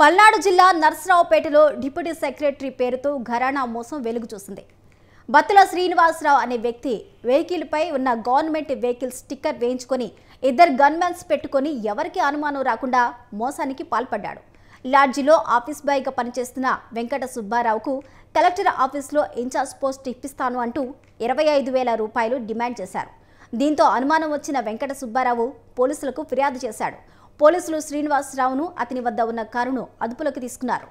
పల్నాడు జిల్లా నర్సరావుపేటలో deputy secretary పేరుతో ఘరానా మోసం వెలుగు చూసింది బత్తుల శ్రీనివాసరావు అనే వ్యక్తి వెహికల్పై ఉన్న గవర్నమెంట్ వెహికల్ స్టిక్కర్ వేయించుకొని ఇద్దరు గన్మెన్స్ పెట్టుకొని ఎవరికి అనుమానం రాకుండా మోసానికి పాల్పడ్డాడు లాడ్జిలో ఆఫీస్ బాయ్గా పనిచేస్తున్న వెంకట సుబ్బారావుకు కలెక్టర్ ఆఫీస్లో ఇన్ఛార్జ్ పోస్ట్ ఇప్పిస్తాను అంటూ ఇరవై ఐదు వేల రూపాయలు డిమాండ్ చేశారు దీంతో అనుమానం వచ్చిన వెంకట సుబ్బారావు పోలీసులకు ఫిర్యాదు చేశాడు పోలీసులు శ్రీనివాసరావును అతని వద్ద ఉన్న కారును అదుపులోకి తీసుకున్నారు